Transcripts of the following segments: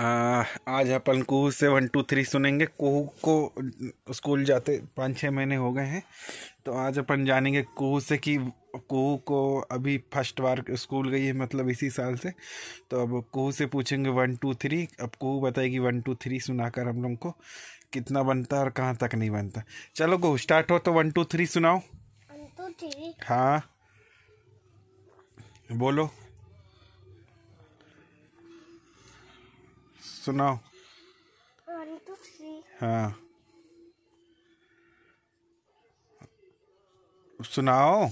आ, आज अपन कुहू से one two three सुनेंगे कुहू को स्कूल जाते पाँच छः महीने हो गए हैं तो आज अपन जानेंगे कुहू से कि कुहू को अभी फर्स्ट बार स्कूल गई है मतलब इसी साल से तो अब कुहू से पूछेंगे वन टू थ्री अब कुहू बताएगी वन टू थ्री सुनाकर हम लोग को कितना बनता है और कहाँ तक नहीं बनता चलो कुहू स्टार्ट हो तो वन टू थ्री सुनाओ हाँ बोलो हाँ। सुनाओ हाँ सुनाओ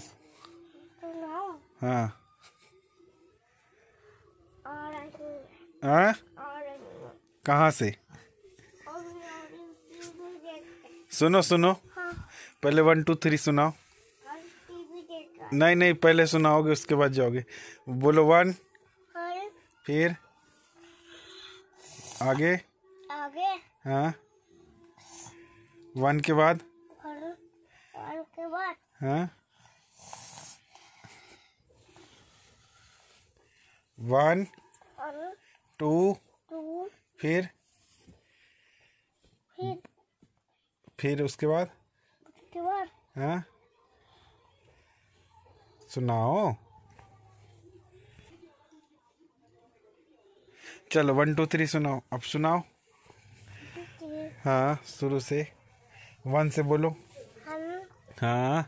हाँ कहाँ से सुनो सुनो हाँ। पहले वन टू थ्री सुनाओ नहीं नहीं पहले सुनाओगे उसके बाद जाओगे बोलो वन फिर आगे आगे हाँ वन के बाद वन के बाद हाँ वन टू फिर फिर उसके बाद उसके बाद हाँ सुनाओ चलो वन टू थ्री सुनाओ अब सुनाओ हाँ शुरू से वन से बोलो हाँ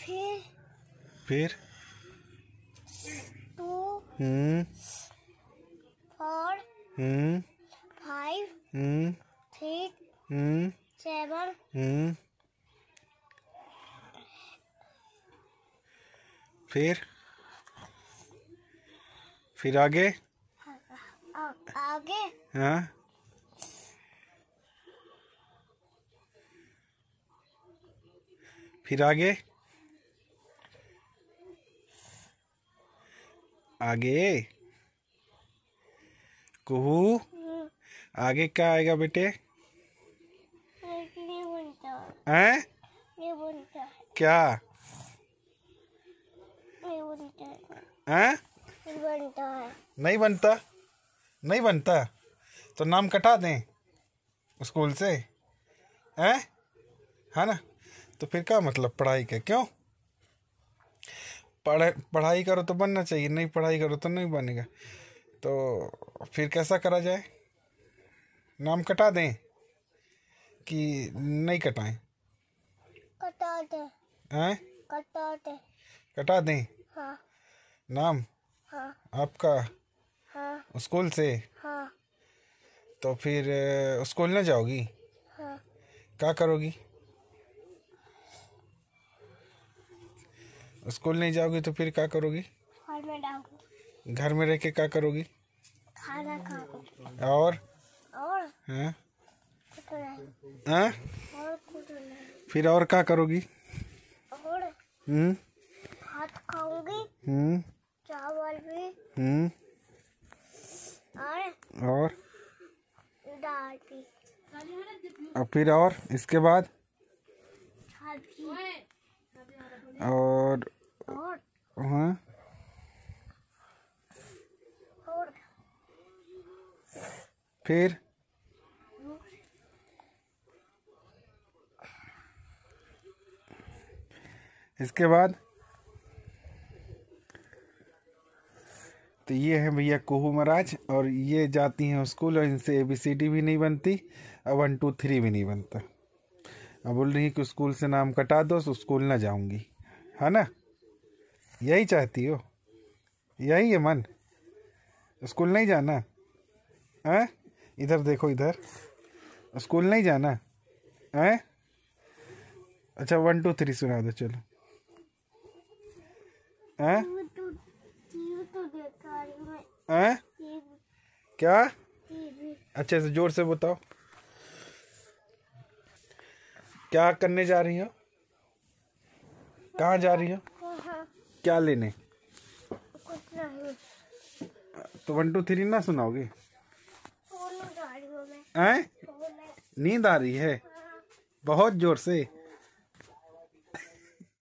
फिर फिर hmm four hmm five hmm three hmm seven hmm फिर फिर आगे आगे हाँ फिर आगे आगे कुहू आगे क्या आएगा बेटे है क्या है नहीं बनता नहीं बनता तो नाम कटा दें स्कूल से है है ना तो फिर क्या मतलब पढ़ाई का क्यों पढ़ पढ़ाई करो तो बनना चाहिए नहीं पढ़ाई करो तो नहीं बनेगा तो फिर कैसा करा जाए नाम कटा दें कि नहीं कटाएं कटा दें हैं कटा दें कटा दें हाँ नाम हाँ आपका हाँ। स्कूल से हाँ। तो फिर स्कूल ना जाओगी हाँ। क्या करोगी स्कूल नहीं जाओगी तो फिर क्या करोगी घर में जाओगी घर में रह के क्या करोगी खाना खाओगी और और हाँ हाँ फिर और क्या करोगी और हम्म भात खाऊंगी हम्म चावल भी हम्म और और फिर और इसके बाद और हाँ फिर इसके बाद तो ये हैं भैया कोहू महाराज और ये जाती हैं स्कूल और इनसे ए बी सी डी भी नहीं बनती और वन टू थ्री भी नहीं बनता अब बोल रही है कि स्कूल से नाम कटा दो तो स्कूल ना जाऊंगी है ना यही चाहती हो यही है मन स्कूल नहीं जाना है इधर देखो इधर स्कूल नहीं जाना है अच्छा वन टू थ्री सुना दो चलो हैं हैं क्या अच्छे से जोर से बताओ क्या करने जा रही हो कहाँ जा रही हो क्या लेने तो वन टू थ्री ना सुनाओगे नींद आ रही है हाँ। बहुत जोर से